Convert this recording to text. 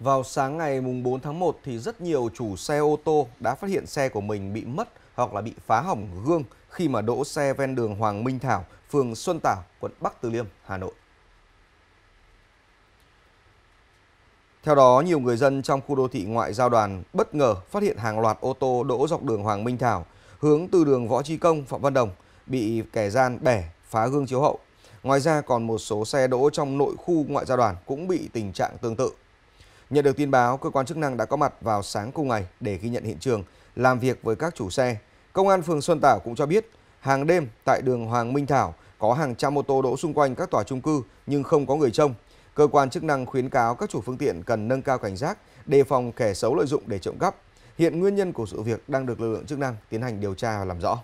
Vào sáng ngày 4 tháng 1 thì rất nhiều chủ xe ô tô đã phát hiện xe của mình bị mất hoặc là bị phá hỏng gương khi mà đỗ xe ven đường Hoàng Minh Thảo, phường Xuân Tảo, quận Bắc Từ Liêm, Hà Nội. Theo đó, nhiều người dân trong khu đô thị ngoại giao đoàn bất ngờ phát hiện hàng loạt ô tô đỗ dọc đường Hoàng Minh Thảo, hướng từ đường Võ Trí Công, Phạm Văn Đồng, bị kẻ gian bẻ, phá gương chiếu hậu. Ngoài ra còn một số xe đỗ trong nội khu ngoại giao đoàn cũng bị tình trạng tương tự. Nhận được tin báo, cơ quan chức năng đã có mặt vào sáng cùng ngày để ghi nhận hiện trường, làm việc với các chủ xe. Công an phường Xuân Tảo cũng cho biết, hàng đêm tại đường Hoàng Minh Thảo có hàng trăm ô tô đỗ xung quanh các tòa chung cư nhưng không có người trông. Cơ quan chức năng khuyến cáo các chủ phương tiện cần nâng cao cảnh giác, đề phòng kẻ xấu lợi dụng để trộm cắp. Hiện nguyên nhân của sự việc đang được lực lượng chức năng tiến hành điều tra và làm rõ.